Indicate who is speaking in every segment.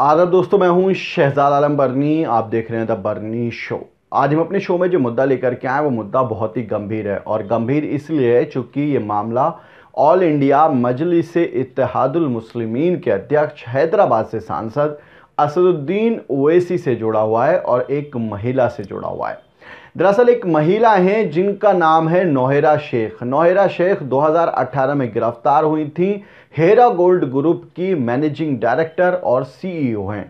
Speaker 1: आदर दोस्तों मैं हूं शहजाद आलम बर्नी आप देख रहे हैं द बर्नी शो आज हम अपने शो में जो मुद्दा लेकर के आए वो मुद्दा बहुत ही गंभीर है और गंभीर इसलिए है चूंकि ये मामला ऑल इंडिया मजलिस इतिहादुल मुस्लिमीन के अध्यक्ष हैदराबाद से सांसद असदुद्दीन ओवैसी से जुड़ा हुआ है और एक महिला से जुड़ा हुआ है दरअसल एक महिला हैं जिनका नाम है नोहरा शेख नोहरा शेख 2018 में गिरफ्तार हुई थी हेरा गोल्ड ग्रुप की मैनेजिंग डायरेक्टर और सीईओ हैं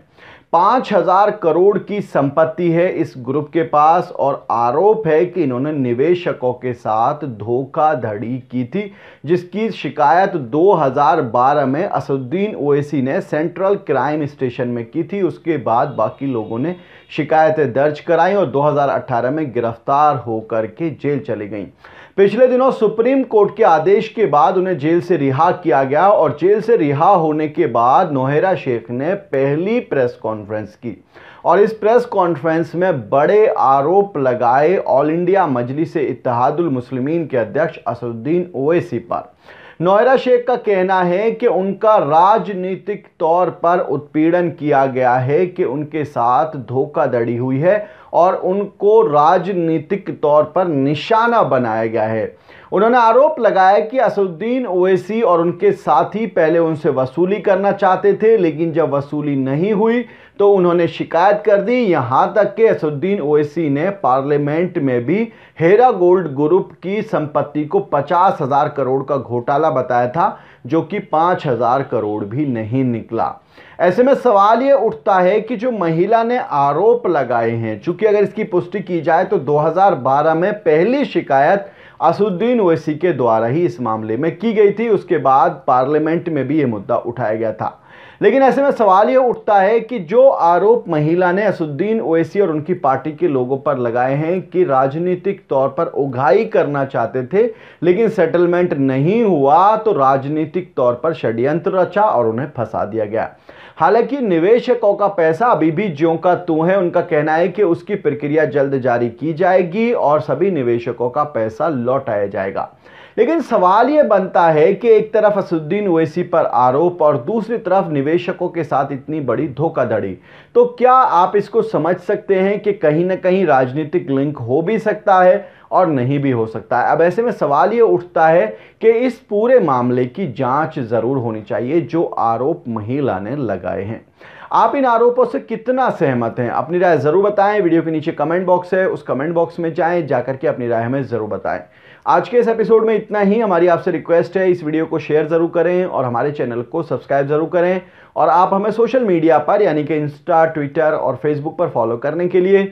Speaker 1: पाँच हजार करोड़ की संपत्ति है इस ग्रुप के पास और आरोप है कि इन्होंने निवेशकों के साथ धोखाधड़ी की थी जिसकी शिकायत 2012 में असुद्दीन ओवैसी ने सेंट्रल क्राइम स्टेशन में की थी उसके बाद बाकी लोगों ने शिकायतें दर्ज कराई और 2018 में गिरफ्तार होकर के जेल चली गई पिछले दिनों सुप्रीम कोर्ट के आदेश के बाद उन्हें जेल से रिहा किया गया और जेल से रिहा होने के बाद नोहेरा शेख ने पहली प्रेस कॉन्फ्रेंस की और इस प्रेस कॉन्फ्रेंस में बड़े आरोप लगाए ऑल इंडिया मजलिस इतिहादुल मुस्लिमीन के अध्यक्ष असदुद्दीन ओवैसी पर नोएरा शेख का कहना है कि उनका राजनीतिक तौर पर उत्पीड़न किया गया है कि उनके साथ धोखाधड़ी हुई है और उनको राजनीतिक तौर पर निशाना बनाया गया है उन्होंने आरोप लगाया कि असुद्दीन ओवैसी और उनके साथी पहले उनसे वसूली करना चाहते थे लेकिन जब वसूली नहीं हुई तो उन्होंने शिकायत कर दी यहाँ तक कि असुद्दीन ओवैसी ने पार्लियामेंट में भी हेरा गोल्ड ग्रुप की संपत्ति को पचास हज़ार करोड़ का घोटाला बताया था जो कि पाँच हज़ार करोड़ भी नहीं निकला ऐसे में सवाल ये उठता है कि जो महिला ने आरोप लगाए हैं चूंकि अगर इसकी पुष्टि की जाए तो 2012 में पहली शिकायत असुद्दीन ओवैसी के द्वारा ही इस मामले में की गई थी उसके बाद पार्लियामेंट में भी ये मुद्दा उठाया गया था लेकिन ऐसे में सवाल ये उठता है कि जो आरोप महिला ने असुद्दीन ओवैसी और उनकी पार्टी के लोगों पर लगाए हैं कि राजनीतिक तौर पर उघाई करना चाहते थे लेकिन सेटलमेंट नहीं हुआ तो राजनीतिक तौर पर षड्यंत्र रचा और उन्हें फंसा दिया गया हालांकि निवेशकों का पैसा अभी भी ज्यो का तू है उनका कहना है कि उसकी प्रक्रिया जल्द जारी की जाएगी और सभी निवेशकों का पैसा लौटाया जाएगा लेकिन सवाल ये बनता है कि एक तरफ असुद्दीन ओवैसी पर आरोप और दूसरी तरफ निवेशकों के साथ इतनी बड़ी धोखाधड़ी तो क्या आप इसको समझ सकते हैं कि कहीं ना कहीं राजनीतिक लिंक हो भी सकता है और नहीं भी हो सकता है अब ऐसे में सवाल ये उठता है कि इस पूरे मामले की जांच ज़रूर होनी चाहिए जो आरोप महिला ने लगाए हैं आप इन आरोपों से कितना सहमत हैं अपनी राय ज़रूर बताएं वीडियो के नीचे कमेंट बॉक्स है उस कमेंट बॉक्स में जाएं जाकर के अपनी राय हमें ज़रूर बताएं आज के इस एपिसोड में इतना ही हमारी आपसे रिक्वेस्ट है इस वीडियो को शेयर ज़रूर करें और हमारे चैनल को सब्सक्राइब ज़रूर करें और आप हमें सोशल मीडिया पर यानी कि इंस्टा ट्विटर और फेसबुक पर फॉलो करने के लिए